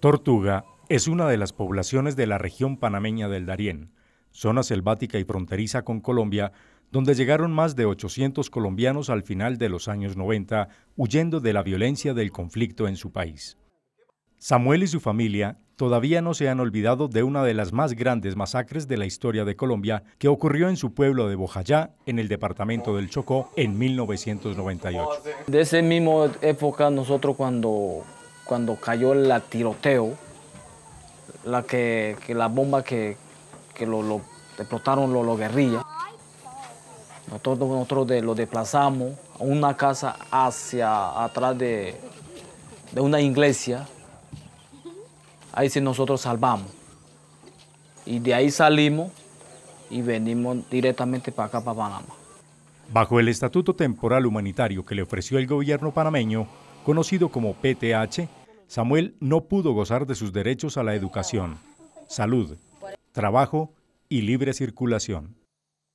Tortuga es una de las poblaciones de la región panameña del Darién, zona selvática y fronteriza con Colombia, donde llegaron más de 800 colombianos al final de los años 90, huyendo de la violencia del conflicto en su país. Samuel y su familia todavía no se han olvidado de una de las más grandes masacres de la historia de Colombia que ocurrió en su pueblo de Bojayá, en el departamento del Chocó, en 1998. De esa misma época nosotros cuando cuando cayó el tiroteo, la que, la bomba que, lo, explotaron los lo guerrillas. Nosotros, nosotros lo desplazamos a una casa hacia atrás de, de una iglesia. Ahí sí nosotros salvamos. Y de ahí salimos y venimos directamente para acá, para Panamá. Bajo el Estatuto Temporal Humanitario que le ofreció el gobierno panameño, conocido como PTH, Samuel no pudo gozar de sus derechos a la educación, salud, trabajo y libre circulación.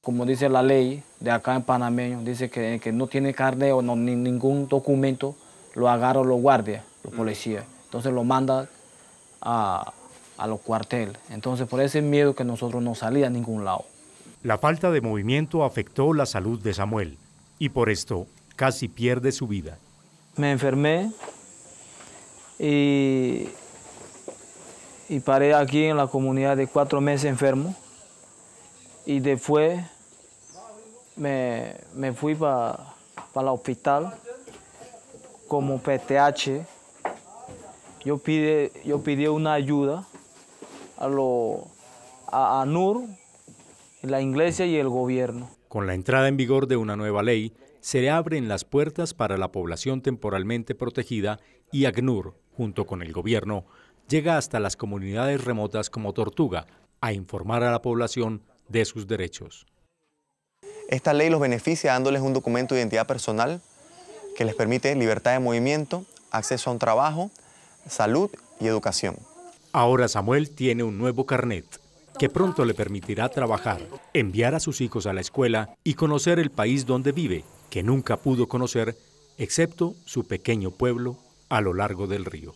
Como dice la ley de acá en panameño, dice que que no tiene carne o no, ni ningún documento lo agarra los guardias, los mm. policías. Entonces lo manda a, a los cuarteles. Entonces por ese miedo que nosotros no salía a ningún lado. La falta de movimiento afectó la salud de Samuel y por esto casi pierde su vida. Me enfermé y, y paré aquí en la comunidad de cuatro meses enfermo y después me, fui para el hospital como PTH. Yo pide, yo una ayuda a, lo, a, la iglesia y el gobierno. Con la entrada en vigor de una nueva ley, se abren las puertas para la población temporalmente protegida y ACNUR, junto con el gobierno, llega hasta las comunidades remotas como Tortuga a informar a la población de sus derechos. Esta ley los beneficia dándoles un documento de identidad personal que les permite libertad de movimiento, acceso a un trabajo, salud y educación. Ahora Samuel tiene un nuevo carnet que pronto le permitirá trabajar, enviar a sus hijos a la escuela y conocer el país donde vive, que nunca pudo conocer excepto su pequeño pueblo a lo largo del río.